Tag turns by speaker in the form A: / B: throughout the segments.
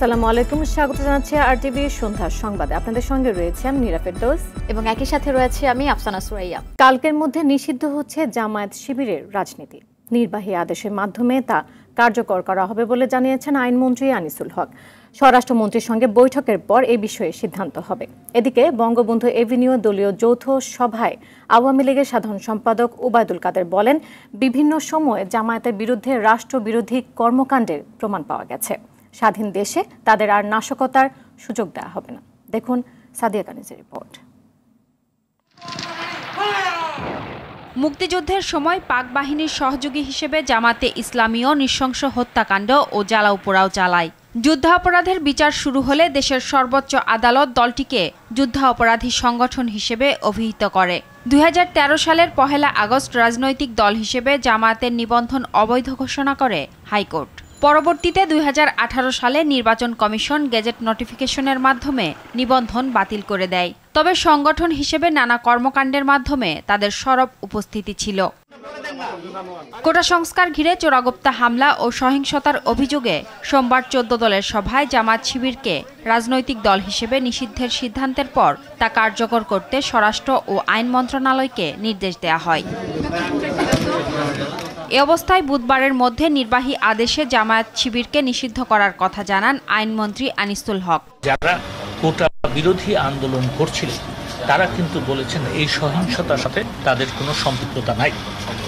A: আসসালামু আলাইকুম স্বাগত জানাচ্ছি আর টিভি সন্ধ্যার সংবাদে আপনাদের সঙ্গে রয়েছে আমি নীরা দোস এবং একই সাথে রয়েছে আমি আফসানা সুরাইয়া কালকের মধ্যে নিষিদ্ধ হচ্ছে জামায়াত শিবিরের রাজনীতি নির্বাহী আদেশের মাধ্যমে তা কার্যকর করা হবে বলে জানিয়েছেন আইনমন্ত্রী আনিসুল হক স্বরাষ্ট্রমন্ত্রীর সঙ্গে বৈঠকের পর এ বিষয়ে সিদ্ধান্ত হবে এদিকে বঙ্গবন্ধু এভিনিউ দলীয় যৌথ সভায় আওয়ামী লীগের সাধারণ সম্পাদক ওবায়দুল কাদের বলেন বিভিন্ন সময়ে জামায়াতের বিরুদ্ধে রাষ্ট্রবিরোধী কর্মকাণ্ডের প্রমাণ পাওয়া গেছে স্বাধীন দেশে তাদের আর নাশকতার সুযোগ দেওয়া হবে না দেখুন
B: সাদিয়া কানিজের রিপোর্ট মুক্তিযুদ্ধের সময় পাক বাহিনীর সহযোগী হিসেবে জামাতে ইসলামীয় নৃশংস হত্যাকাণ্ড ও জ্বালাও পোড়াও চালায় যুদ্ধাপরাধের বিচার শুরু হলে দেশের সর্বোচ্চ আদালত দলটিকে যুদ্ধাপরাধী সংগঠন হিসেবে অভিহিত করে দু সালের পহেলা আগস্ট রাজনৈতিক দল হিসেবে জামায়াতের নিবন্ধন অবৈধ ঘোষণা করে হাইকোর্ট পরবর্তীতে দুই সালে নির্বাচন কমিশন গেজেট নোটিফিকেশনের মাধ্যমে নিবন্ধন বাতিল করে দেয় তবে সংগঠন হিসেবে নানা কর্মকাণ্ডের মাধ্যমে তাদের সরব উপস্থিতি ছিল কোটা সংস্কার ঘিরে চোরাগোপ্তা হামলা ও সহিংসতার অভিযোগে সোমবার চোদ্দ দলের সভায় জামাত শিবিরকে রাজনৈতিক দল হিসেবে নিষিদ্ধের সিদ্ধান্তের পর তা কার্যকর করতে স্বরাষ্ট্র ও আইন মন্ত্রণালয়কে নির্দেশ দেয়া হয় এ অবস্থায় বুধবারের মধ্যে নির্বাহী আদেশে জামায়াত শিবিরকে নিষিদ্ধ করার কথা জানান আইনমন্ত্রী আনিসুল হক
C: যারা কোটা বিরোধী আন্দোলন করছিল তারা কিন্তু বলেছেন এই সহিংসতার সাথে তাদের কোনো সম্পৃক্ততা নাই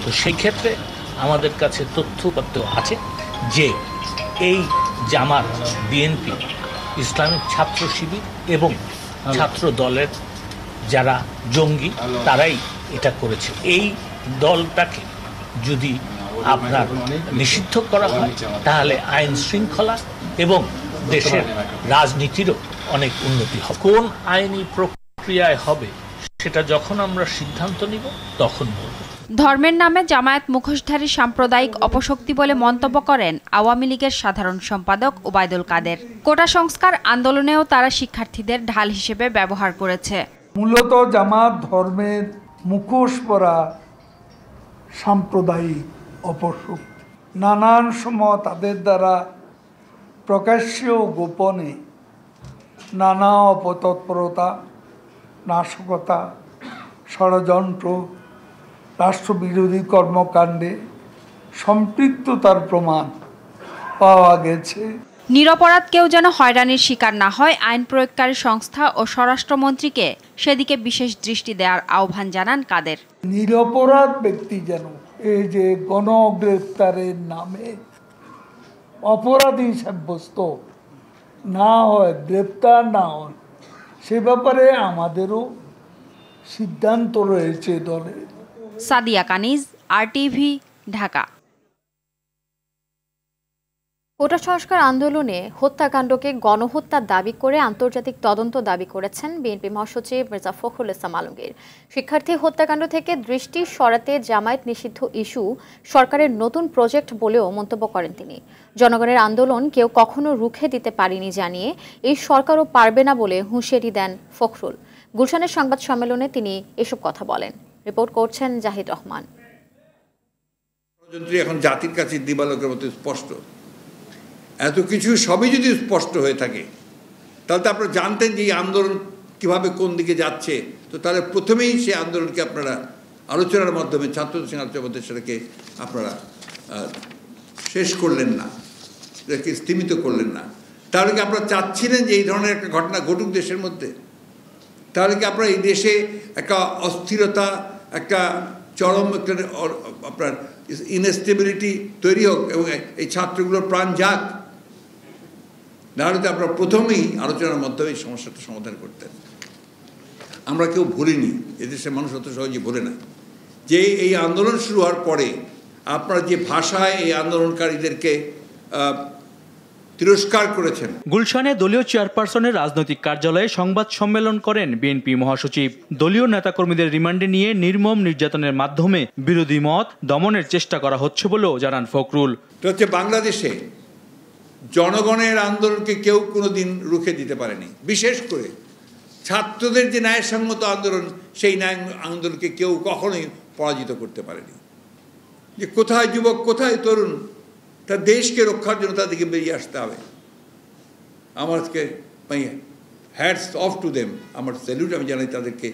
C: তো ক্ষেত্রে আমাদের কাছে তথ্যপত্র আছে যে এই জামাত বিএনপি ইসলামিক ছাত্র শিবির এবং ছাত্র দলের যারা জঙ্গি তারাই এটা করেছে এই দলটাকে যদি আপনার নিষিদ্ধ করা হয় তাহলে আইন শৃঙ্খলা এবং দেশের রাজনীতিরও অনেক উন্নতি হবে কোন আইনি প্রক্রিয়ায় হবে সেটা যখন আমরা সিদ্ধান্ত নিব তখন বলব
B: ধর্মের নামে জামায়াত মুখোশধারী সাম্প্রদায়িক অপশক্তি বলে মন্তব্য করেন আওয়ামী লীগের সাধারণ সম্পাদক ওবায়দুল কাদের কোটা সংস্কার আন্দোলনেও তারা শিক্ষার্থীদের ঢাল হিসেবে ব্যবহার করেছে
C: মূলত জামাত ধর্মের মুখোশ পরা সাম্প্রদায়িক অপশক্তি নানান সময় তাদের দ্বারা প্রকাশ্যে গোপনে নানা অপতৎপরতা নাশকতা ষড়যন্ত্র রাষ্ট্রবিরোধী কর্মকাণ্ডে সম্পৃক্ততার প্রমাণ পাওয়া গেছে
B: নিরপরাধ কেউ যেন হয়রানির শিকার না হয় আইন প্রয়োগকারী সংস্থা ও স্বরাষ্ট্রমন্ত্রীকে সেদিকে বিশেষ দৃষ্টি দেওয়ার আহ্বান জানান কাদের নিরপরাধ ব্যক্তি
C: যেন এই যে গণগ্রেফতারের নামে অপরাধী সাব্যস্ত না হয় গ্রেপ্তার না হয় সে ব্যাপারে আমাদেরও সিদ্ধান্ত রয়েছে দলে
B: Sadia Kaniz R TV Dhaka
D: quota সংস্কার আন্দোলনে হত্যাকাণ্ডকে গণহত্যার দাবি করে আন্তর্জাতিক তদন্ত দাবি করেছেন বিএনপি মহাসচিব মির্জা ফখরুল ইসলাম আলমগীর শিক্ষার্থী হত্যাকাণ্ড থেকে দৃষ্টি সরাতে জামায়াত নিষিদ্ধ ইস্যু সরকারের নতুন প্রজেক্ট বলেও মন্তব্য করেন তিনি জনগণের আন্দোলন কেউ কখনো রুখে দিতে পারেনি জানিয়ে এই সরকারও পারবে না বলে হুঁশিয়ারি দেন ফখরুল গুলশানের সংবাদ সম্মেলনে তিনি এসব কথা বলেন রিপোর্ট করছেন জাহিদ রহমান
E: এখন জাতির কাছে দিবালকের মতো স্পষ্ট এত কিছু সবই যদি স্পষ্ট হয়ে থাকে তাহলে তো আপনারা জানতেন যে এই আন্দোলন কীভাবে কোন দিকে যাচ্ছে তো তাহলে প্রথমেই সেই আন্দোলনকে আপনারা আলোচনার মাধ্যমে ছাত্রদের সঙ্গে আলোচনার সেটাকে আপনারা শেষ করলেন না সেটাকে স্তীমিত করলেন না তাহলে কি আপনারা চাচ্ছিলেন যে এই ধরনের একটা ঘটনা ঘটুক দেশের মধ্যে তাহলে কি আপনারা এই দেশে একটা অস্থিরতা একটা চরম একটা আপনার ইনস্টেবিলিটি তৈরি হোক এবং এই ছাত্রগুলোর প্রাণ যাক নাহলে তো আমরা প্রথমেই আলোচনার মাধ্যমে এই সমস্যাটা সমাধান করতেন আমরা কেউ ভুলিনি এদেশের মানুষ অত সহজে ভুলে না যে এই আন্দোলন শুরু হওয়ার পরে আপনারা যে ভাষায় এই আন্দোলনকারীদেরকে তিরস্কার করেছেন
C: গুলশানে দলীয় চেয়ারপারসনের রাজনৈতিক কার্যালয়ে সংবাদ সম্মেলন করেন বিএনপি মহাসচিব দলীয় নেতাকর্মীদের রিমান্ডে নিয়ে নির্মম নির্যাতনের মাধ্যমে বিরোধী মত দমনের চেষ্টা করা হচ্ছে বলেও জানান ফখরুল হচ্ছে বাংলাদেশে জনগণের
E: আন্দোলনকে কেউ কোনো দিন রুখে দিতে পারেনি বিশেষ করে ছাত্রদের যে ন্যায়সঙ্গত আন্দোলন সেই ন্যায় আন্দোলনকে কেউ কখনোই পরাজিত করতে পারেনি যে কোথায় যুবক কোথায় তরুণ তা দেশকে রক্ষার জন্য তাদেরকে বেরিয়ে আসতে হবে আমারকে হ্যাডস অফ টু দেম আমার স্যালিউট মানে আমি জানাই তাদেরকে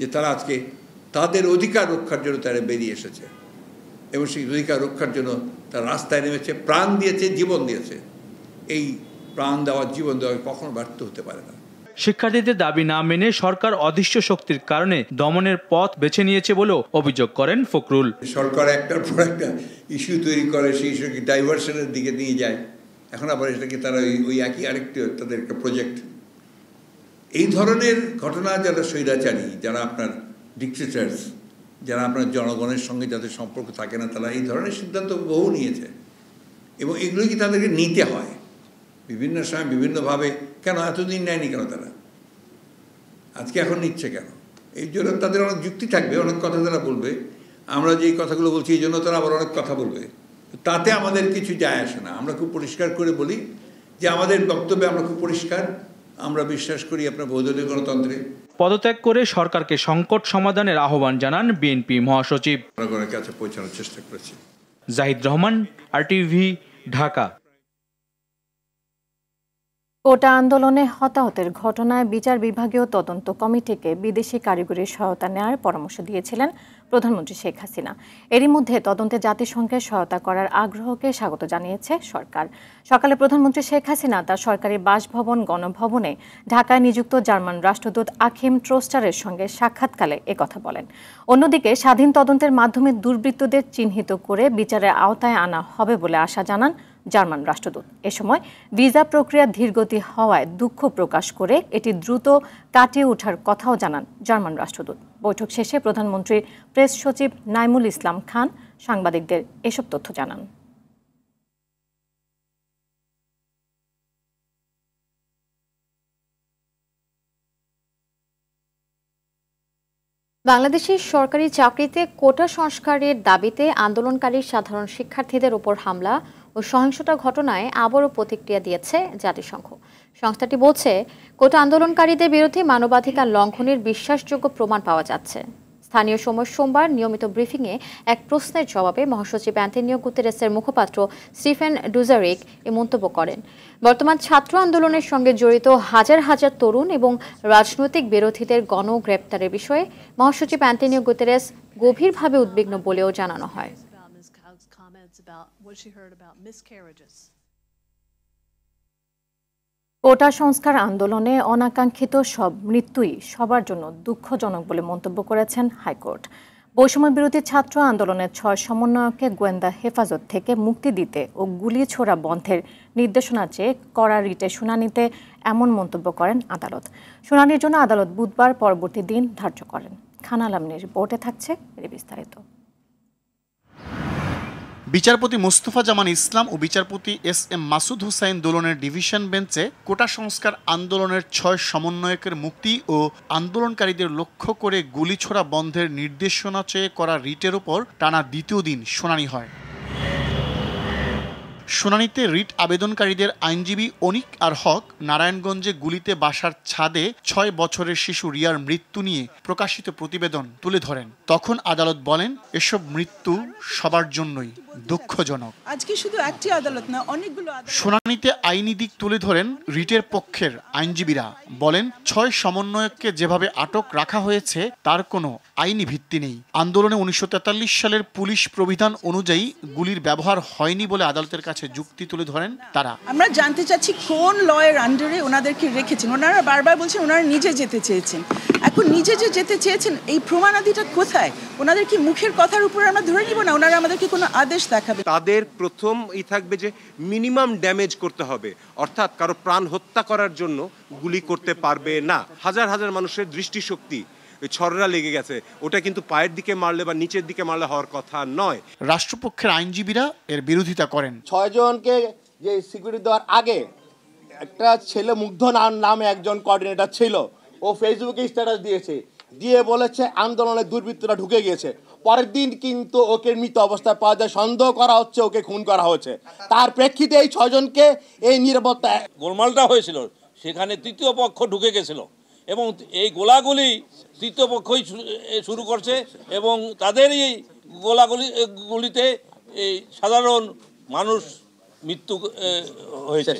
E: যে তারা আজকে তাদের অধিকার রক্ষার জন্য তারা বেরিয়ে এসেছে এবং সেই অধিকার রক্ষার জন্য তারা রাস্তায় নেমেছে প্রাণ দিয়েছে জীবন দিয়েছে এই প্রাণ দেওয়ার জীবন দেওয়া কখনো ব্যর্থ হতে পারে না
C: শিক্ষার্থীদের দাবি না মেনে সরকার অদৃশ্য শক্তির কারণে দমনের পথ বেছে নিয়েছে বলেও অভিযোগ করেন ফখরুল
E: সরকার একটার পর একটা ইস্যু তৈরি করে সেই ইস্যুকে ডাইভার্সনের দিকে নিয়ে যায় এখন আবার এটাকে তারা ওই একই আরেকটি তাদের একটা প্রজেক্ট এই ধরনের ঘটনা যারা স্বৈরাচারী যারা আপনার ডিকটেটার্স যারা আপনার জনগণের সঙ্গে যাদের সম্পর্ক থাকে না তারা এই ধরনের সিদ্ধান্ত বহু নিয়েছে এবং এগুলো কি তাদেরকে নিতে হয় বিভিন্ন সময় বিভিন্নভাবে কেন এতদিন নেয়নি কেন তারা আজকে এখন নিচ্ছে কেন এই জন্য তাদের অনেক যুক্তি থাকবে অনেক কথা তারা বলবে আমরা যে কথাগুলো বলছি এই জন্য তারা আবার অনেক কথা বলবে তাতে আমাদের কিছু যায় আসে না আমরা খুব পরিষ্কার করে বলি যে আমাদের বক্তব্যে আমরা খুব পরিষ্কার আমরা বিশ্বাস করি আপনার বৈদ্যুতিক গণতন্ত্রে
C: পদত্যাগ করে সরকারকে সংকট সমাধানের আহ্বান জানান বিএনপি মহাসচিব কাছে পৌঁছানোর চেষ্টা করেছি জাহিদ রহমান আর ঢাকা
A: কোটা আন্দোলনে হতাহতের ঘটনায় বিচার বিভাগীয় তদন্ত কমিটিকে বিদেশি কারিগরি সহায়তা নেওয়ার পরামর্শ দিয়েছিলেন প্রধানমন্ত্রী শেখ হাসিনা এরই মধ্যে তদন্তে জাতিসংঘের সহায়তা করার আগ্রহকে স্বাগত জানিয়েছে সরকার সকালে প্রধানমন্ত্রী শেখ হাসিনা তার সরকারি বাসভবন গণভবনে ঢাকায় নিযুক্ত জার্মান রাষ্ট্রদূত আখিম ট্রোস্টারের সঙ্গে সাক্ষাৎকালে কথা বলেন অন্যদিকে স্বাধীন তদন্তের মাধ্যমে দুর্বৃত্তদের চিহ্নিত করে বিচারের আওতায় আনা হবে বলে আশা জানান জার্মান রাষ্ট্রদূত এ সময় ভিসা প্রক্রিয়া ধীরগতি হওয়ায় দুঃখ প্রকাশ করে এটি দ্রুত কাটিয়ে ওঠার কথাও জানান জার্মান রাষ্ট্রদূত বৈঠক শেষে প্রধানমন্ত্রীর প্রেস সচিব নাইমুল ইসলাম খান সাংবাদিকদের এসব তথ্য জানান
D: বাংলাদেশের সরকারি চাকরিতে কোটা সংস্কারের দাবিতে আন্দোলনকারী সাধারণ শিক্ষার্থীদের উপর হামলা ও সহিংসতা ঘটনায় আবারও প্রতিক্রিয়া দিয়েছে জাতিসংঘ সংস্থাটি বলছে কোটা আন্দোলনকারীদের বিরুদ্ধে মানবাধিকার লঙ্ঘনের বিশ্বাসযোগ্য প্রমাণ পাওয়া যাচ্ছে স্থানীয় সময় সোমবার নিয়মিত ব্রিফিংয়ে এক প্রশ্নের জবাবে মহাসচিব অ্যান্থনিও গুতেরেসের মুখপাত্র স্টিফেন ডুজারিক এ মন্তব্য করেন বর্তমান ছাত্র আন্দোলনের সঙ্গে জড়িত হাজার হাজার তরুণ এবং রাজনৈতিক বিরোধীদের গণগ্রেপ্তারের বিষয়ে মহাসচিব অ্যান্থনিও গুতেরেস গভীরভাবে উদ্বিগ্ন বলেও জানানো হয়
A: about what she heard about miscarriages. কোটা সংস্কার আন্দোলনে অনাকাঙ্ক্ষিত সব মৃত্যুই সবার জন্য দুঃখজনক বলে মন্তব্য করেছেন হাইকোর্ট বৈষম্য বিরোধী ছাত্র আন্দোলনের ছয় সমন্বয়কে গোয়েন্দা হেফাজত থেকে মুক্তি দিতে ও গুলি ছোড়া বন্ধের নির্দেশনা চেয়ে করা রিটে শুনানিতে এমন মন্তব্য করেন আদালত শুনানির জন্য আদালত বুধবার পরবর্তী দিন ধার্য করেন খান আলম রিপোর্টে থাকছে বিস্তারিত
F: বিচারপতি মুস্তফা জামান ইসলাম ও বিচারপতি এস এম মাসুদ হুসাইন দোলনের ডিভিশন বেঞ্চে কোটা সংস্কার আন্দোলনের ছয় সমন্বয়কের মুক্তি ও আন্দোলনকারীদের লক্ষ্য করে গুলি ছোড়া বন্ধের নির্দেশনা চেয়ে করা রিটের ওপর টানা দ্বিতীয় দিন শুনানি হয় শুনানিতে রিট আবেদনকারীদের আইনজীবী অনিক আর হক নারায়ণগঞ্জে গুলিতে বাসার ছাদে ছয় বছরের শিশু রিয়ার মৃত্যু নিয়ে প্রকাশিত প্রতিবেদন তুলে ধরেন তখন আদালত বলেন এসব মৃত্যু সবার জন্যই দুঃখজনক
B: আজকে শুধু একটি আদালত না অনেকগুলো
F: শুনানিতে আইনি দিক তুলে ধরেন রিটের পক্ষের আইনজীবীরা বলেন ছয় সমন্বয়ককে যেভাবে আটক রাখা হয়েছে তার কোনো আইনি ভিত্তি নেই আন্দোলনে উনিশশো সালের পুলিশ প্রবিধান অনুযায়ী গুলির ব্যবহার হয়নি বলে আদালতের কাছে যুক্তি তুলে ধরেন তারা আমরা
B: জানতে চাচ্ছি কোন লয়ের আন্ডারে ওনাদেরকে রেখেছেন ওনারা বারবার বলছেন ওনারা নিজে যেতে চেয়েছেন এখন নিজে যে যেতে চেয়েছেন এই প্রমাণাদিটা কোথায় ওনাদের কি মুখের কথার উপর আমরা ধরে
E: নিব না ওনারা আমাদেরকে কোনো আদেশ দেখাবে তাদের প্রথম ই থাকবে যে মিনিমাম ড্যামেজ করতে হবে অর্থাৎ কারো প্রাণ হত্যা করার জন্য গুলি করতে পারবে না হাজার হাজার মানুষের দৃষ্টিশক্তি ছররা লেগে গেছে ওটা কিন্তু পায়ের দিকে মারলে বা নিচের দিকে মারলে হওয়ার কথা
F: নয় রাষ্ট্রপক্ষের আইনজীবীরা এর বিরোধিতা করেন
C: ছয়জনকে যে সিকিউরিটি দেওয়ার আগে একটা ছেলে মুগ্ধ নামে একজন কোঅর্ডিনেটর ছিল ও ফেসবুকে স্ট্যাটাস দিয়েছে দিয়ে বলেছে আন্দোলনে দুর্বৃত্তরা ঢুকে গিয়েছে পরের দিন কিন্তু ওকে মৃত অবস্থায় পাওয়া যায় সন্দেহ করা হচ্ছে ওকে খুন করা হয়েছে তার প্রেক্ষিতে এই ছজনকে এই নিরাপত্তা
E: গোলমালটা হয়েছিল সেখানে তৃতীয় পক্ষ ঢুকে গেছিল এবং এই গোলাগুলি তৃতীয় পক্ষই শুরু করছে এবং তাদের এই গোলাগুলি
C: গুলিতে এই সাধারণ মানুষ মৃত্যু হয়েছে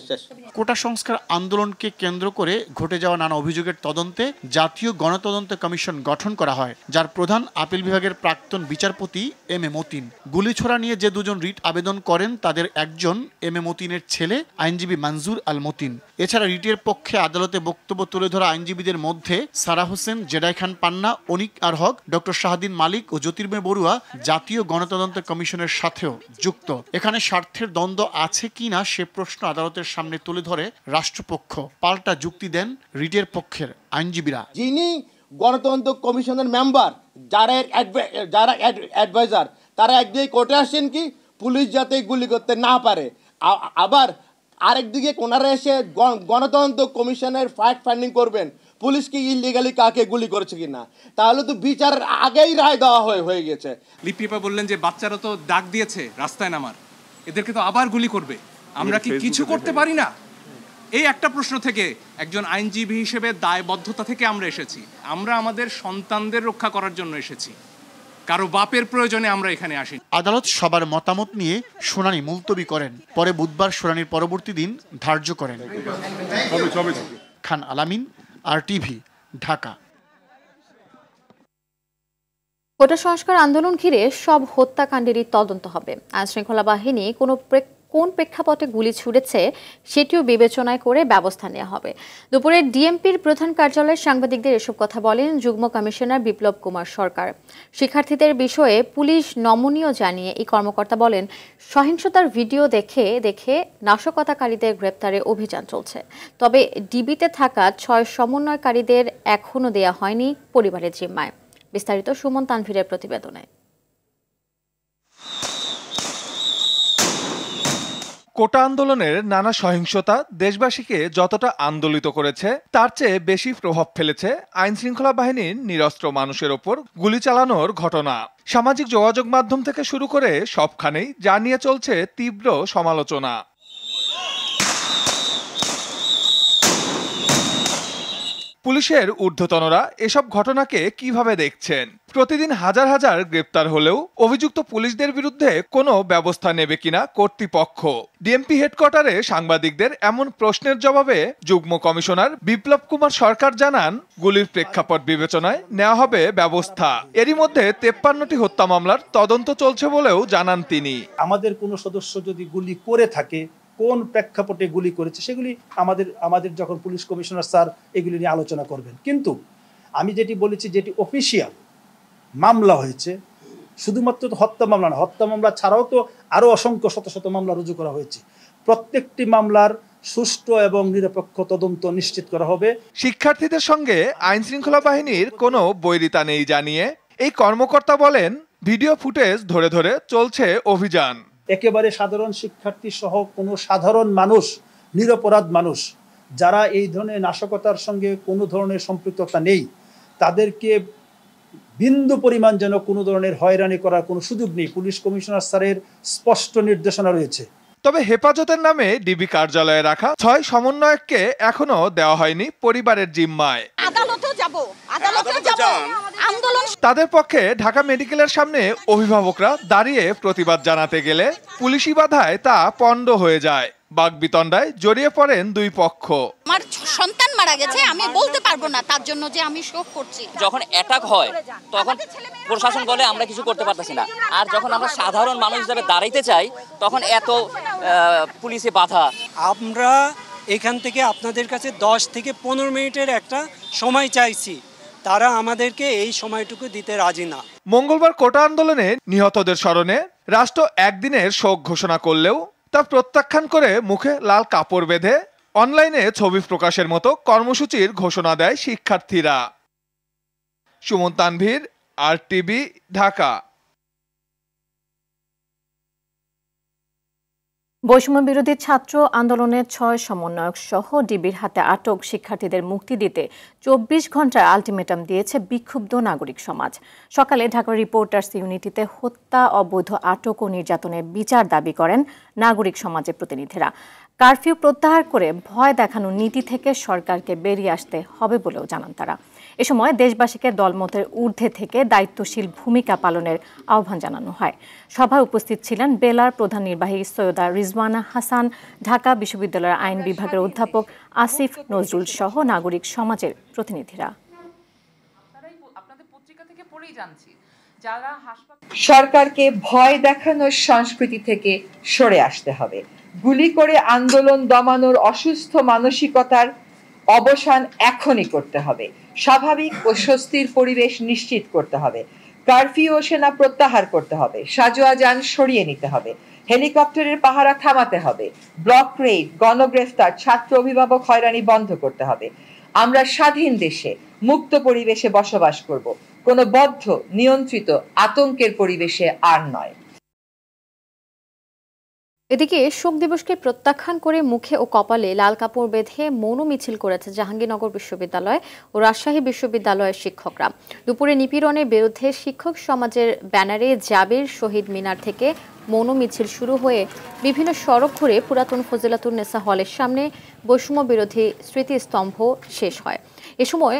F: কোটা সংস্কার আন্দোলনকে কেন্দ্র করে ঘটে যাওয়া নানা অভিযোগের তদন্তে জাতীয় গণতদন্ত কমিশন গঠন করা হয় যার প্রধান আপিল বিভাগের প্রাক্তন বিচারপতি এম এ মতিন গুলি ছোড়া নিয়ে যে দুজন রিট আবেদন করেন তাদের একজন এম এ মতিনের ছেলে আইনজীবী মানজুর আল মতিন এছাড়া রিটের পক্ষে আদালতে বক্তব্য তুলে ধরা আইনজীবীদের মধ্যে Sara Hossain Z I Khan Panna Anik R Haque doctor Shahdeen Malik ও জ্যোতির্ময় বড়ুয়া জাতীয় গণতদন্ত কমিশনের সাথেও যুক্ত এখানে স্বার্থের দ্বন্দ্ব আছে আছে কি না সে প্রশ্ন আদালতের সামনে তুলে ধরে রাষ্ট্রপক্ষ পাল্টা যুক্তি দেন রিটের পক্ষের আইনজীবীরা যিনি গণতন্ত্র কমিশনের মেম্বার যারা যারা অ্যাডভাইজার
C: তারা একদিকে কোর্টে আসছেন কি পুলিশ যাতে গুলি করতে না পারে আবার আরেকদিকে কোনারা এসে গণতন্ত্র কমিশনের ফ্যাক্ট ফাইন্ডিং করবেন পুলিশ কি ইলিগালি কাকে গুলি করেছে কি না তাহলে তো বিচার আগেই রায় দেওয়া হয়ে হয়ে গেছে লিপিপা বললেন যে বাচ্চারা তো ডাক দিয়েছে রাস্তায় নামার এদেরকে তো আবার গুলি করবে আমরা কি কিছু করতে পারি না এই একটা প্রশ্ন থেকে একজন আইনজীবী হিসেবে দায়বদ্ধতা থেকে আমরা এসেছি আমরা আমাদের সন্তানদের রক্ষা করার জন্য এসেছি কারো বাপের প্রয়োজনে আমরা এখানে
F: আসি আদালত সবার মতামত নিয়ে শুনানি মুলতবি করেন পরে বুধবার শুনানির পরবর্তী দিন ধার্য করেন খান আলামিন আর টিভি ঢাকা
D: কোটা সংস্কার আন্দোলন ঘিরে সব হত্যাকাণ্ডেরই তদন্ত হবে আইন শৃঙ্খলা বাহিনী কোনো কোন প্রেক্ষাপটে গুলি ছুড়েছে সেটিও বিবেচনায় করে ব্যবস্থা নেওয়া হবে দুপুরে ডিএমপির প্রধান কার্যালয়ের সাংবাদিকদের এসব কথা বলেন যুগ্ম কমিশনার বিপ্লব কুমার সরকার শিক্ষার্থীদের বিষয়ে পুলিশ নমনীয় জানিয়ে এই কর্মকর্তা বলেন সহিংসতার ভিডিও দেখে দেখে নাশকতাকারীদের গ্রেপ্তারে অভিযান চলছে তবে ডিবিতে থাকা ছয় সমন্বয়কারীদের এখনও দেয়া হয়নি পরিবারের জিম্মায় বিস্তারিত সুমন তানভীরের প্রতিবেদনে
C: কোটা আন্দোলনের নানা সহিংসতা দেশবাসীকে যতটা আন্দোলিত করেছে তার চেয়ে বেশি প্রভাব ফেলেছে আইন শৃঙ্খলা বাহিনীর নিরস্ত্র মানুষের ওপর গুলি চালানোর ঘটনা সামাজিক যোগাযোগ মাধ্যম থেকে শুরু করে সবখানেই যা নিয়ে চলছে তীব্র সমালোচনা পুলিশের ঊর্ধ্বতনরা এসব ঘটনাকে কিভাবে দেখছেন প্রতিদিন হাজার হাজার গ্রেপ্তার হলেও অভিযুক্ত পুলিশদের বিরুদ্ধে কোনো ব্যবস্থা নেবে কিনা কর্তৃপক্ষ ডিএমপি হেডকোয়ার্টারে সাংবাদিকদের এমন প্রশ্নের জবাবে যুগ্ম কমিশনার বিপ্লব কুমার সরকার জানান গুলির প্রেক্ষাপট বিবেচনায় নেওয়া হবে ব্যবস্থা এরই মধ্যে তেপ্পান্নটি হত্যা মামলার তদন্ত চলছে বলেও জানান তিনি আমাদের কোনো সদস্য যদি গুলি করে থাকে কোন প্রেক্ষাপটে গুলি করেছে সেগুলি আমাদের আমাদের যখন পুলিশ কমিশনার স্যার এগুলি নিয়ে আলোচনা করবেন কিন্তু আমি যেটি বলেছি যেটি অফিসিয়াল মামলা হয়েছে শুধুমাত্র তো হত্যা মামলা না হত্যা মামলা ছাড়াও তো আরও অসংখ্য শত শত মামলা রুজু করা হয়েছে প্রত্যেকটি মামলার সুষ্ঠু এবং নিরপেক্ষ তদন্ত নিশ্চিত করা হবে শিক্ষার্থীদের সঙ্গে আইন শৃঙ্খলা বাহিনীর কোনো বৈরিতা নেই জানিয়ে এই কর্মকর্তা বলেন ভিডিও ফুটেজ ধরে ধরে চলছে অভিযান একেবারে সাধারণ শিক্ষার্থী সহ কোনো সাধারণ মানুষ নিরপরাধ মানুষ যারা এই ধরনের নাশকতার সঙ্গে কোনো ধরনের সম্পৃক্ততা নেই তাদেরকে বিন্দু পরিমাণ যেন কোনো ধরনের হয়রানি করার কোনো সুযোগ নেই পুলিশ কমিশনার স্যারের স্পষ্ট নির্দেশনা রয়েছে তবে হেফাজতের নামে ডিবি কার্যালয়ে রাখা ছয় সমন্বয়ককে এখনো দেওয়া হয়নি পরিবারের জিম্মায়
D: আদালতে যাব আদালতে
C: তাদের পক্ষে ঢাকা মেডিকেলের সামনে অভিভাবকরা দাঁড়িয়ে প্রতিবাদ জানাতে গেলে পুলিশি বাধায় তা পণ্ড হয়ে যায় বাগবিতণ্ডায় জড়িয়ে পড়েন দুই পক্ষ
D: আমার সন্তান মারা গেছে আমি বলতে পারবো না তার জন্য যে আমি শোক
G: করছি যখন অ্যাটাক হয় তখন প্রশাসন বলে আমরা কিছু করতে পারতেছি না আর যখন আমরা সাধারণ মানুষ হিসাবে দাঁড়াইতে চাই তখন এত পুলিশে বাধা আমরা এখান থেকে আপনাদের কাছে দশ থেকে পনেরো মিনিটের একটা সময় চাইছি তারা আমাদেরকে এই সময়টুকু দিতে রাজি না
C: মঙ্গলবার কোটা আন্দোলনে নিহতদের স্মরণে রাষ্ট্র একদিনের শোক ঘোষণা করলেও তা প্রত্যাখ্যান করে মুখে লাল কাপড় বেঁধে অনলাইনে ছবি প্রকাশের মতো কর্মসূচির ঘোষণা দেয় শিক্ষার্থীরা সুমন তানভীর আর টিভি ঢাকা
A: বৈষম্য বিরোধী ছাত্র আন্দোলনের ছয় সমন্বয়ক সহ ডিবির হাতে আটক শিক্ষার্থীদের মুক্তি দিতে চব্বিশ ঘন্টার আলটিমেটাম দিয়েছে বিক্ষুব্ধ নাগরিক সমাজ সকালে ঢাকার রিপোর্টার্স ইউনিটিতে হত্যা অবৈধ আটক ও নির্যাতনের বিচার দাবি করেন নাগরিক সমাজের প্রতিনিধিরা কারফিউ প্রত্যাহার করে ভয় দেখানো নীতি থেকে সরকারকে বেরিয়ে আসতে হবে বলেও জানান তারা এ সময় দেশবাসীকে দলমতের ঊর্ধ্বে থেকে দায়িত্বশীল ভূমিকা পালনের আহ্বান জানানো হয় সভায় উপস্থিত ছিলেন বেলার প্রধান নির্বাহী সৈয়দা রিজওয়ানা হাসান ঢাকা বিশ্ববিদ্যালয়ের আইন বিভাগের অধ্যাপক আসিফ নজরুল সহ নাগরিক সমাজের প্রতিনিধিরা
G: সরকারকে ভয় দেখানোর সংস্কৃতি থেকে সরে আসতে হবে গুলি করে আন্দোলন দমানোর অসুস্থ মানসিকতার অবসান এখনই করতে হবে স্বাভাবিক ও স্বস্তির পরিবেশ নিশ্চিত করতে হবে কারফিউ ও সেনা প্রত্যাহার করতে হবে সাজোয়া যান সরিয়ে নিতে হবে হেলিকপ্টারের পাহারা থামাতে হবে ব্লক রেড গণগ্রেফতার ছাত্র অভিভাবক হয়রানি বন্ধ করতে হবে আমরা স্বাধীন দেশে মুক্ত পরিবেশে বসবাস করব কোনো বদ্ধ নিয়ন্ত্রিত আতঙ্কের পরিবেশে আর নয়
D: এদিকে শোক দিবসকে প্রত্যাখ্যান করে মুখে ও কপালে লাল কাপড় বেঁধে মৌন মিছিল করেছে জাহাঙ্গীরনগর বিশ্ববিদ্যালয় ও রাজশাহী বিশ্ববিদ্যালয়ের শিক্ষকরা দুপুরে নিপীড়নের বিরুদ্ধে শিক্ষক সমাজের ব্যানারে জাবির শহীদ মিনার থেকে মৌন মিছিল শুরু হয়ে বিভিন্ন সড়ক ঘুরে পুরাতন নেসা হলের সামনে বৈষম্য বিরোধী স্মৃতিস্তম্ভ শেষ হয় এ সময়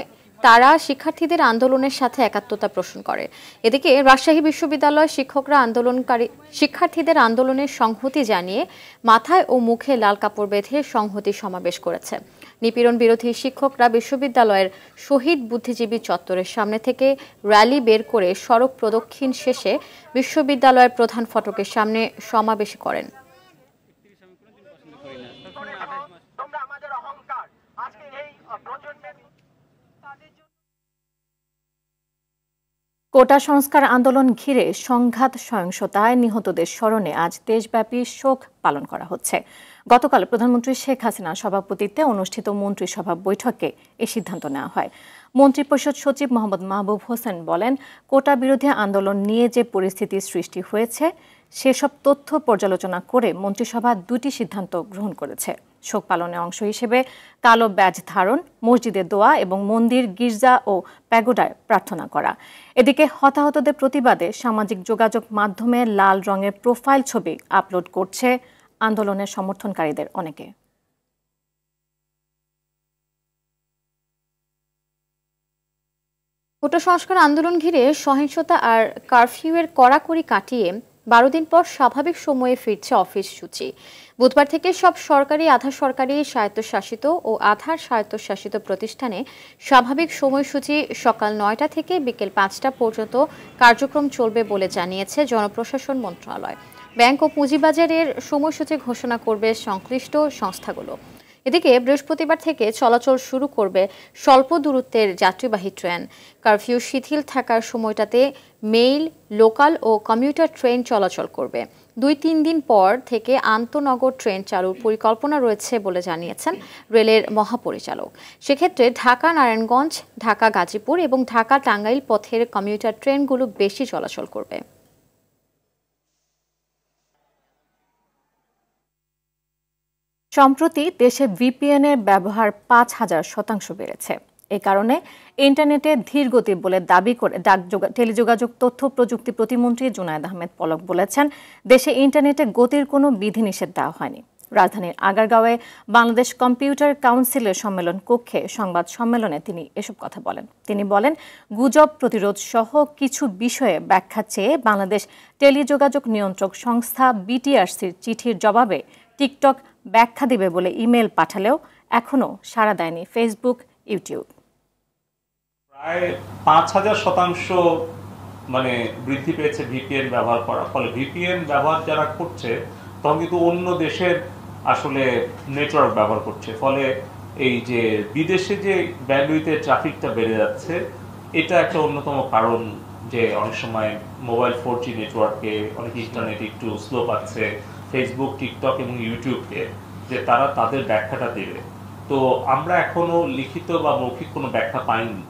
D: তারা শিক্ষার্থীদের আন্দোলনের সাথে একাত্মতা পোষণ করে এদিকে রাজশাহী বিশ্ববিদ্যালয় শিক্ষকরা আন্দোলনকারী শিক্ষার্থীদের আন্দোলনের সংহতি জানিয়ে মাথায় ও মুখে লাল কাপড় বেঁধে সংহতি সমাবেশ করেছে নিপীড়ন বিরোধী শিক্ষকরা বিশ্ববিদ্যালয়ের শহীদ বুদ্ধিজীবী চত্বরের সামনে থেকে র্যালি বের করে সড়ক প্রদক্ষিণ শেষে বিশ্ববিদ্যালয়ের প্রধান ফটকের সামনে সমাবেশ করেন
A: কোটা সংস্কার আন্দোলন ঘিরে সংঘাত সহিংসতায় নিহতদের স্মরণে আজ দেশব্যাপী শোক পালন করা হচ্ছে গতকাল প্রধানমন্ত্রী শেখ হাসিনার সভাপতিত্বে অনুষ্ঠিত মন্ত্রিসভা বৈঠকে এ সিদ্ধান্ত নেওয়া হয় মন্ত্রিপরিষদ সচিব মোহাম্মদ মাহবুব হোসেন বলেন কোটা বিরোধী আন্দোলন নিয়ে যে পরিস্থিতির সৃষ্টি হয়েছে সেসব তথ্য পর্যালোচনা করে মন্ত্রিসভা দুটি সিদ্ধান্ত গ্রহণ করেছে শোক পালনের অংশ হিসেবে কালো ব্যাজ ধারণ মসজিদে দোয়া এবং মন্দির গির্জা ও প্যাগোডায় প্রার্থনা করা এদিকে হতাহতদের প্রতিবাদে সামাজিক যোগাযোগ মাধ্যমে লাল রঙের প্রোফাইল ছবি আপলোড করছে আন্দোলনের সমর্থনকারীদের অনেকে
D: কোটা সংস্কার আন্দোলন ঘিরে সহিংসতা আর কারফিউয়ের কড়াকড়ি কাটিয়ে বারো দিন পর স্বাভাবিক সময়ে ফিরছে অফিস সূচি বুধবার থেকে সব সরকারি আধা সরকারি স্বায়ত্তশাসিত ও আধা স্বায়ত্তশাসিত প্রতিষ্ঠানে স্বাভাবিক সময়সূচি সকাল নয়টা থেকে বিকেল পাঁচটা পর্যন্ত কার্যক্রম চলবে বলে জানিয়েছে জনপ্রশাসন মন্ত্রণালয় ব্যাংক ও পুঁজিবাজারের সময়সূচি ঘোষণা করবে সংশ্লিষ্ট সংস্থাগুলো এদিকে বৃহস্পতিবার থেকে চলাচল শুরু করবে স্বল্প দূরত্বের যাত্রীবাহী ট্রেন কারফিউ শিথিল থাকার সময়টাতে মেইল লোকাল ও কমিউটার ট্রেন চলাচল করবে দুই তিন দিন পর থেকে আন্তনগর ট্রেন চালুর পরিকল্পনা রয়েছে বলে জানিয়েছেন রেলের মহাপরিচালক সেক্ষেত্রে ঢাকা নারায়ণগঞ্জ ঢাকা গাজীপুর এবং ঢাকা টাঙ্গাইল পথের কমিউটার ট্রেনগুলো বেশি চলাচল করবে সম্প্রতি
A: দেশে ভিপিএনের ব্যবহার পাঁচ হাজার শতাংশ বেড়েছে এ কারণে ইন্টারনেটে ধীর গতি বলে দাবি করে ডাক টেলিযোগাযোগ তথ্য প্রযুক্তি প্রতিমন্ত্রী জুনায়দ আহমেদ পলক বলেছেন দেশে ইন্টারনেটে গতির কোনো বিধিনিষেধ দেওয়া হয়নি রাজধানীর আগারগাঁওয়ে বাংলাদেশ কম্পিউটার কাউন্সিলের সম্মেলন কক্ষে সংবাদ সম্মেলনে তিনি এসব কথা বলেন তিনি বলেন গুজব প্রতিরোধ সহ কিছু বিষয়ে ব্যাখ্যা চেয়ে বাংলাদেশ টেলিযোগাযোগ নিয়ন্ত্রক সংস্থা বিটিআরসির চিঠির জবাবে টিকটক ব্যাখ্যা দিবে বলে ইমেল পাঠালেও এখনও সাড়া দেয়নি ফেসবুক ইউটিউব
C: প্রায় পাঁচ হাজার শতাংশ মানে বৃদ্ধি পেয়েছে ভিপিএন ব্যবহার করার ফলে ভিপিএন ব্যবহার যারা করছে তখন কিন্তু অন্য দেশের আসলে নেটওয়ার্ক
G: ব্যবহার করছে ফলে এই যে বিদেশে যে ব্যান্ডউইথের ট্রাফিকটা বেড়ে যাচ্ছে এটা একটা অন্যতম কারণ যে অনেক সময় মোবাইল ফোর জি নেটওয়ার্কে অনেক ইন্টারনেট একটু স্লো পাচ্ছে ফেসবুক টিকটক এবং ইউটিউবকে যে তারা তাদের ব্যাখ্যাটা দেবে তো আমরা এখনো লিখিত বা মৌখিক কোনো ব্যাখ্যা পাইনি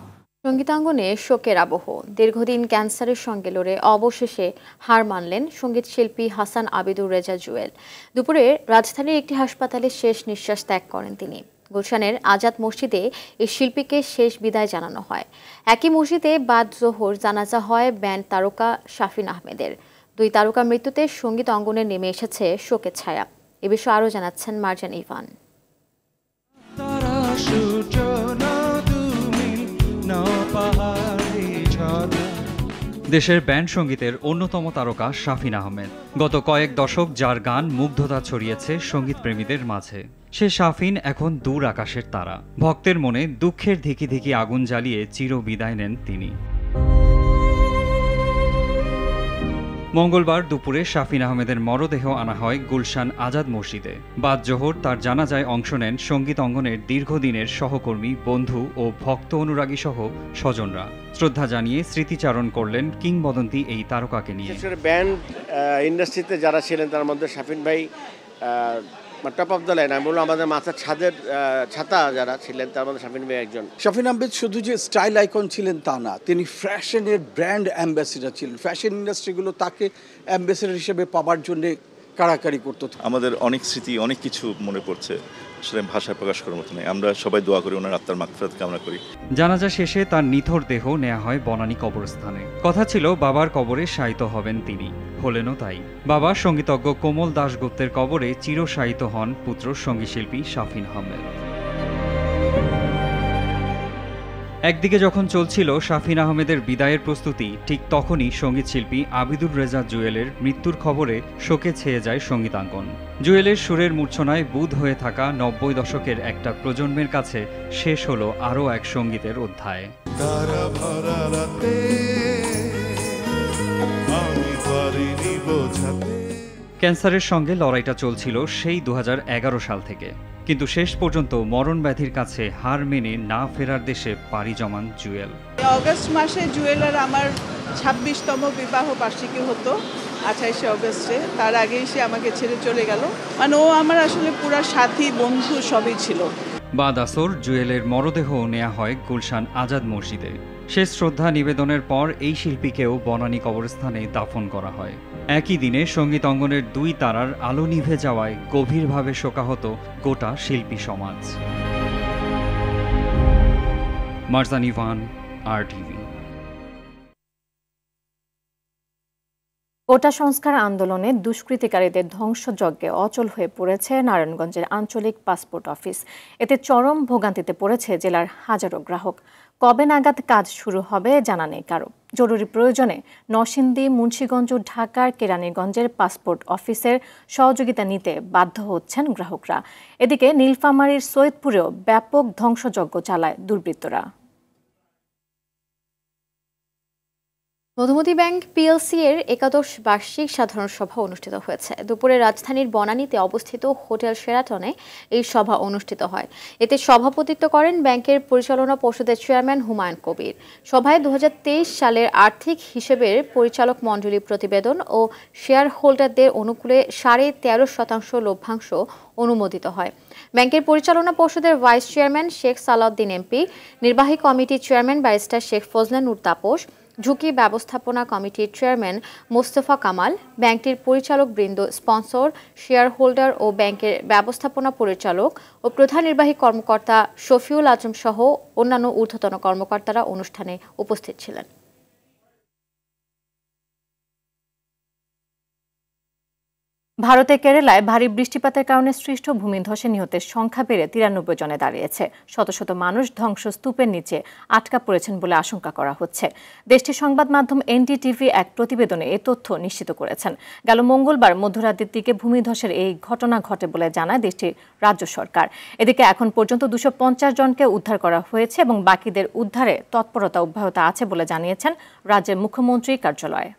D: সঙ্গীতাঙ্গনে শোকের আবহ দীর্ঘদিন ক্যান্সারের সঙ্গে লড়ে অবশেষে হার মানলেন সঙ্গীত শিল্পী হাসান আবিদুর রেজা জুয়েল দুপুরে রাজধানীর একটি হাসপাতালে শেষ নিঃশ্বাস ত্যাগ করেন তিনি গুলশানের আজাদ মসজিদে এই শিল্পীকে শেষ বিদায় জানানো হয় একই মসজিদে বাদ জোহর জানাজা হয় ব্যান্ড তারকা শাফিন আহমেদের দুই তারকা মৃত্যুতে সঙ্গীত অঙ্গনে নেমে এসেছে শোকের ছায়া এ বিষয়ে আরও জানাচ্ছেন মার্জান ইভান
G: দেশের ব্যান্ড সঙ্গীতের অন্যতম তারকা শাফিন আহমেদ গত কয়েক দশক যার গান মুগ্ধতা ছড়িয়েছে সঙ্গীত প্রেমীদের মাঝে সে শাফিন এখন দূর আকাশের তারা ভক্তের মনে দুঃখের ধিকি ধিকি আগুন জ্বালিয়ে চির বিদায় নেন তিনি মঙ্গলবার দুপুরে শাফিন আহমেদের মরদেহ আনা হয় গুলশান আজাদ মসজিদে বাদ জোহর তার জানাজায় অংশ নেন সঙ্গীত অঙ্গনের দীর্ঘদিনের সহকর্মী বন্ধু ও ভক্ত অনুরাগী সহ স্বজনরা শ্রদ্ধা জানিয়ে স্মৃতিচারণ করলেন কিংবদন্তি এই তারকাকে নিয়ে
F: ব্যান্ড ইন্ডাস্ট্রিতে যারা ছিলেন তার মধ্যে শাফিন ভাই টপ অফ দ্য লাইন আমি বললাম আমাদের মাথার ছাদের ছাতা যারা ছিলেন তার মধ্যে শাফিন ভাই একজন শফিন আহমেদ শুধু যে স্টাইল আইকন ছিলেন তা না তিনি ফ্যাশনের ব্র্যান্ড অ্যাম্বাসিডার ছিলেন ফ্যাশন ইন্ডাস্ট্রিগুলো তাকে অ্যাম্বাসিডার হিসেবে পাওয়ার জন্যে কাড়াকাড়ি করতো আমাদের অনেক স্মৃতি অনেক কিছু মনে পড়ছে আসলে ভাষায় প্রকাশ করার মতো নেই আমরা সবাই দোয়া করি ওনার আত্মার মাগফিরাত কামনা করি
G: জানাজা শেষে তার নিথর দেহ নেওয়া হয় বনানী কবরস্থানে কথা ছিল বাবার কবরে শায়িত হবেন তিনি হলেনও তাই বাবা সঙ্গীতজ্ঞ কোমল দাশগুপ্তের কবরে চিরশায়িত হন পুত্র সঙ্গীতশিল্পী শাফিন আহমেদ একদিকে যখন চলছিল শাফিন আহমেদের বিদায়ের প্রস্তুতি ঠিক তখনই সঙ্গীতশিল্পী আবিদুর রেজা জুয়েলের মৃত্যুর খবরে শোকে ছেয়ে যায় সঙ্গীতাঙ্গন জুয়েলের সুরের মূর্ছনায় বুধ হয়ে থাকা নব্বই দশকের একটা প্রজন্মের কাছে শেষ হল আরও এক সঙ্গীতের অধ্যায় বোঝাতে ক্যান্সারের সঙ্গে লড়াইটা চলছিল সেই দু সাল থেকে কিন্তু শেষ পর্যন্ত মরণ ব্যাধির কাছে হার মেনে না ফেরার দেশে পাড়ি জমান জুয়েল
B: অগস্ট মাসে জুয়েলার আমার ছাব্বিশতম বিবাহ বার্ষিকী হতো আঠাইশে অগস্টে তার আগেই সে আমাকে ছেড়ে চলে গেল মানে ও আমার আসলে পুরা সাথী বন্ধু
G: সবই ছিল বাদ আসর জুয়েলের মরদেহ নেওয়া হয় গুলশান আজাদ মসজিদে শেষ শ্রদ্ধা নিবেদনের পর এই শিল্পীকেও বনানী কবরস্থানে দাফন করা হয় একই দিনে সঙ্গীত অঙ্গনের দুই তারার আলো নিভে যাওয়ায় গভীরভাবে শোকাহত গোটা শিল্পী সমাজ Marjan Evan R TV
A: quota সংস্কার আন্দোলনে দুষ্কৃতিকারীদের ধ্বংসযজ্ঞে অচল হয়ে পড়েছে নারায়ণগঞ্জের আঞ্চলিক পাসপোর্ট অফিস এতে চরম ভোগান্তিতে পড়েছে জেলার হাজারো গ্রাহক কবে নাগাদ কাজ শুরু হবে জানা নেই কারো জরুরি প্রয়োজনে নরসিংদী মুন্সীগঞ্জ ও ঢাকার কেরানীগঞ্জের পাসপোর্ট অফিসের সহযোগিতা নিতে বাধ্য হচ্ছেন গ্রাহকরা এদিকে নীলফামারীর সৈয়দপুরেও ব্যাপক ধ্বংসযজ্ঞ চালায় দুর্বৃত্তরা
D: মধুমতি ব্যাংক পিএলসি এর একাদশ বার্ষিক সাধারণ সভা অনুষ্ঠিত হয়েছে দুপুরে রাজধানীর বনানীতে অবস্থিত হোটেল সেরাটনে এই সভা অনুষ্ঠিত হয় এতে সভাপতিত্ব করেন ব্যাংকের পরিচালনা পর্ষদের চেয়ারম্যান হুমায়ুন কবির সভায় দু সালের আর্থিক হিসেবের পরিচালক মণ্ডলী প্রতিবেদন ও শেয়ার হোল্ডারদের অনুকূলে সাড়ে তেরো শতাংশ লভ্যাংশ অনুমোদিত হয় ব্যাংকের পরিচালনা পর্ষদের vice chairman Sheikh Salauddin MP নির্বাহী কমিটির চেয়ারম্যান ব্যারিস্টার শেখ ফজলানুর তাপস ঝুঁকি ব্যবস্থাপনা কমিটির চেয়ারম্যান মোস্তফা কামাল ব্যাংকটির বৃন্দ স্পন্সর শেয়ার হোল্ডার ও ব্যাংকের ব্যবস্থাপনা পরিচালক ও প্রধান নির্বাহী কর্মকর্তা শফিউল আজম সহ অন্যান্য ঊর্ধ্বতন কর্মকর্তারা অনুষ্ঠানে উপস্থিত ছিলেন
A: ভারতে কেরালায় ভারী বৃষ্টিপাতের কারণে সৃষ্ট ভূমিধসে নিহতের সংখ্যা বেড়ে তিরানব্বই জনে দাঁড়িয়েছে শত শত মানুষ ধ্বংসস্তূপের নিচে আটকা পড়েছেন বলে আশঙ্কা করা হচ্ছে দেশটির সংবাদ মাধ্যম এনডিটিভি এক প্রতিবেদনে এ তথ্য নিশ্চিত করেছেন গেল মঙ্গলবার মধ্যরাতের দিকে ভূমিধসের এই ঘটনা ঘটে বলে জানায় দেশটির রাজ্য সরকার এদিকে এখন পর্যন্ত দুশো পঞ্চাশ জনকে উদ্ধার করা হয়েছে এবং বাকিদের উদ্ধারে তৎপরতা অব্যাহত আছে বলে জানিয়েছেন রাজ্যের মুখ্যমন্ত্রী কার্যালয়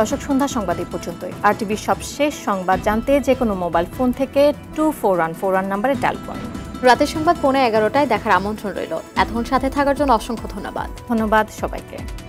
A: দর্শক সন্ধ্যা সংবাদ এই পর্যন্তই আর টিভির সবশেষ সংবাদ জানতে যে কোনো মোবাইল ফোন থেকে two four one four one নাম্বারে ডাল করুন
D: রাতের সংবাদ পৌনে এগারোটায় দেখার আমন্ত্রণ রইল এতক্ষণ সাথে থাকার জন্য অসংখ্য ধন্যবাদ ধন্যবাদ সবাইকে